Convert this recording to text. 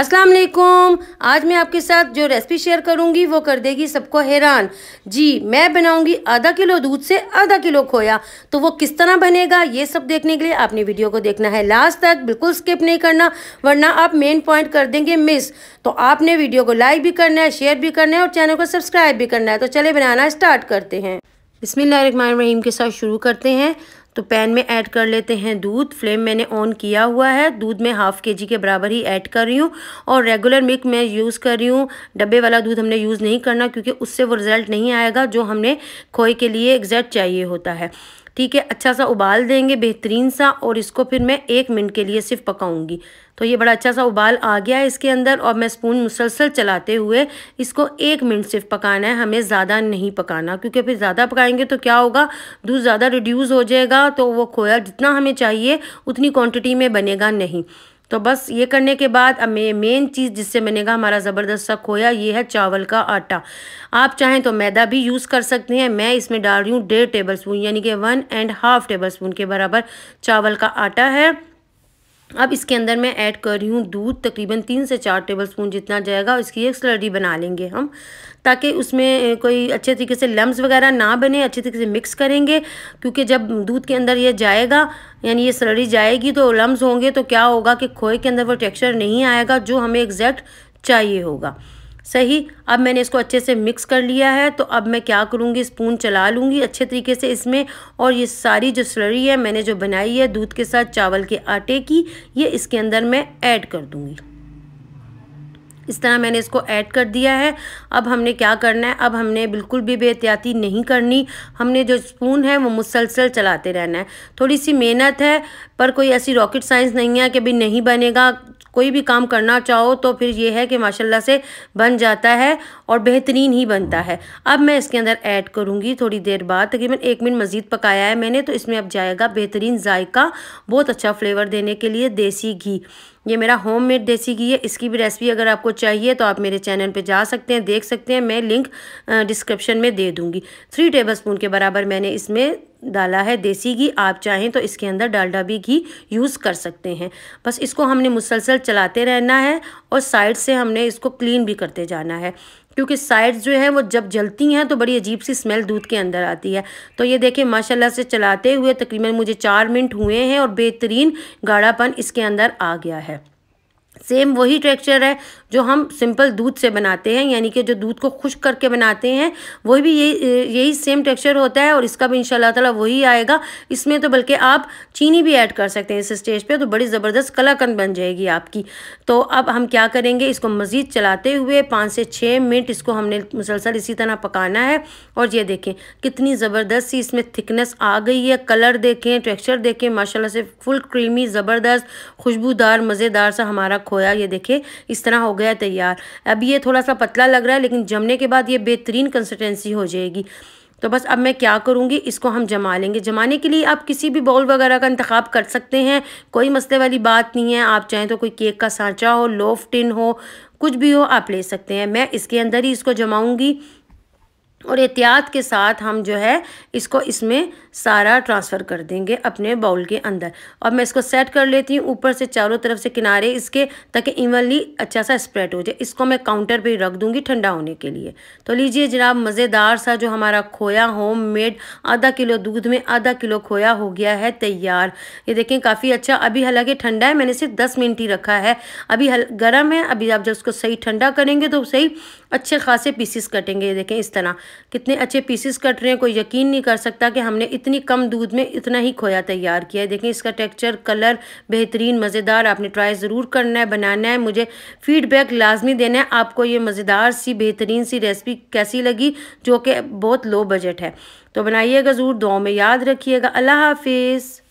अस्सलाम वालेकुम आज मैं आपके साथ जो रेसिपी शेयर करूंगी वो कर देगी सबको हैरान जी मैं बनाऊंगी आधा किलो दूध से आधा किलो खोया तो वो किस तरह बनेगा ये सब देखने के लिए आपने वीडियो को देखना है लास्ट तक बिल्कुल स्किप नहीं करना वरना आप मेन पॉइंट कर देंगे मिस तो आपने वीडियो को लाइक भी करना है शेयर भी करना है और चैनल को सब्सक्राइब भी करना है तो चले बनाना स्टार्ट करते हैं बसमिल के साथ शुरू करते हैं तो पैन में ऐड कर लेते हैं दूध फ्लेम मैंने ऑन किया हुआ है दूध में हाफ़ के जी के बराबर ही ऐड कर रही हूँ और रेगुलर मिल्क मैं यूज़ कर रही हूँ डब्बे वाला दूध हमने यूज़ नहीं करना क्योंकि उससे वो रिज़ल्ट नहीं आएगा जो हमने खोए के लिए एग्जैक्ट चाहिए होता है ठीक है अच्छा सा उबाल देंगे बेहतरीन सा और इसको फिर मैं एक मिनट के लिए सिर्फ पकाऊंगी तो ये बड़ा अच्छा सा उबाल आ गया है इसके अंदर और मैं स्पून मुसलसल चलाते हुए इसको एक मिनट सिर्फ पकाना है हमें ज़्यादा नहीं पकाना क्योंकि फिर ज़्यादा पकाएंगे तो क्या होगा दूध ज़्यादा रिड्यूज़ हो जाएगा तो वो खोया जितना हमें चाहिए उतनी क्वान्टिटी में बनेगा नहीं तो बस ये करने के बाद अब मे मेन चीज़ जिससे मैंने कहा हमारा ज़बरदस्त सा खोया ये है चावल का आटा आप चाहें तो मैदा भी यूज़ कर सकते हैं मैं इसमें डाल रही हूँ डेढ़ टेबल स्पून यानी कि one and half tablespoon के बराबर चावल का आटा है अब इसके अंदर मैं ऐड कर रही हूँ दूध तकरीबन तीन से चार टेबल स्पून जितना जाएगा इसकी एक स्लरी बना लेंगे हम ताकि उसमें कोई अच्छे तरीके से लम्ब वगैरह ना बने अच्छे तरीके से मिक्स करेंगे क्योंकि जब दूध के अंदर ये जाएगा यानी ये सलरी जाएगी तो लम्ब होंगे तो क्या होगा कि खोए के अंदर वो टेक्स्चर नहीं आएगा जो हमें एग्जैक्ट चाहिए होगा सही अब मैंने इसको अच्छे से मिक्स कर लिया है तो अब मैं क्या करूँगी स्पून चला लूँगी अच्छे तरीके से इसमें और ये सारी जो स्लरी है मैंने जो बनाई है दूध के साथ चावल के आटे की ये इसके अंदर मैं ऐड कर दूँगी इस तरह मैंने इसको ऐड कर दिया है अब हमने क्या करना है अब हमने बिल्कुल भी बेहतियाती नहीं करनी हमने जो स्पून है वो मुसलसल चलाते रहना है थोड़ी सी मेहनत है पर कोई ऐसी रॉकेट साइंस नहीं है कि भाई नहीं बनेगा कोई भी काम करना चाहो तो फिर ये है कि माशाल्लाह से बन जाता है और बेहतरीन ही बनता है अब मैं इसके अंदर ऐड करूँगी थोड़ी देर बाद तकरीबन एक मिनट मज़ीद पकाया है मैंने तो इसमें अब जाएगा बेहतरीन जायका बहुत अच्छा फ्लेवर देने के लिए देसी घी ये मेरा होम मेड देसी घी है इसकी भी रेसिपी अगर आपको चाहिए तो आप मेरे चैनल पे जा सकते हैं देख सकते हैं मैं लिंक डिस्क्रिप्शन में दे दूँगी थ्री टेबल स्पून के बराबर मैंने इसमें डाला है देसी घी आप चाहें तो इसके अंदर डालडा भी घी यूज़ कर सकते हैं बस इसको हमने मुसलसल चलाते रहना है और साइड से हमने इसको क्लीन भी करते जाना है क्योंकि साइड्स जो है वो जब जलती हैं तो बड़ी अजीब सी स्मेल दूध के अंदर आती है तो ये देखिए माशाल्लाह से चलाते हुए तकरीबन मुझे चार मिनट हुए हैं और बेहतरीन गाढ़ापन इसके अंदर आ गया है सेम वही टेक्सचर है जो हम सिंपल दूध से बनाते हैं यानी कि जो दूध को खुश करके बनाते हैं वही भी यही यही सेम टेक्सचर होता है और इसका भी इंशाल्लाह ताला वही आएगा इसमें तो बल्कि आप चीनी भी ऐड कर सकते हैं इस स्टेज पे तो बड़ी ज़बरदस्त कलाकंद बन जाएगी आपकी तो अब हम क्या करेंगे इसको मज़ीद चलाते हुए पाँच से छः मिनट इसको हमने मुसलसल इसी तरह पकाना है और ये देखें कितनी ज़बरदस्त सी इसमें थिकनेस आ गई है कलर देखें टेक्स्चर देखें माशाल्लाह से फुल क्रीमी ज़बरदस्त खुशबूदार मज़ेदार सा हमारा खोया ये देखे इस तरह हो गया तैयार अब ये थोड़ा सा पतला लग रहा है लेकिन जमने के बाद ये बेहतरीन कंसिस्टेंसी हो जाएगी तो बस अब मैं क्या करूँगी इसको हम जमा लेंगे जमाने के लिए आप किसी भी बॉल वगैरह का इंतखब कर सकते हैं कोई मसले वाली बात नहीं है आप चाहें तो कोई केक का सांचा हो लोफ टिन हो कुछ भी हो आप ले सकते हैं मैं इसके अंदर ही इसको जमाऊँगी और एहतियात के साथ हम जो है इसको इसमें सारा ट्रांसफ़र कर देंगे अपने बाउल के अंदर और मैं इसको सेट कर लेती हूँ ऊपर से चारों तरफ से किनारे इसके ताकि इवनली अच्छा सा स्प्रेड हो जाए इसको मैं काउंटर पे रख दूँगी ठंडा होने के लिए तो लीजिए जनाब मज़ेदार सा जो हमारा खोया होम मेड आधा किलो दूध में आधा किलो खोया हो गया है तैयार ये देखें काफ़ी अच्छा अभी हालाँकि ठंडा है मैंने सिर्फ दस मिनट ही रखा है अभी गर्म है अभी आप जब उसको सही ठंडा करेंगे तो सही अच्छे खासे पीसीस कटेंगे ये देखें इस तरह कितने अच्छे पीसेस कट रहे हैं कोई यकीन नहीं कर सकता कि हमने इतनी कम दूध में इतना ही खोया तैयार किया है देखें इसका टेक्सचर कलर बेहतरीन मज़ेदार आपने ट्राई ज़रूर करना है बनाना है मुझे फीडबैक लाजमी देना है आपको ये मज़ेदार सी बेहतरीन सी रेसिपी कैसी लगी जो कि बहुत लो बजट है तो बनाइएगा ज़रूर दो में याद रखिएगा अल्लाह हाफिज़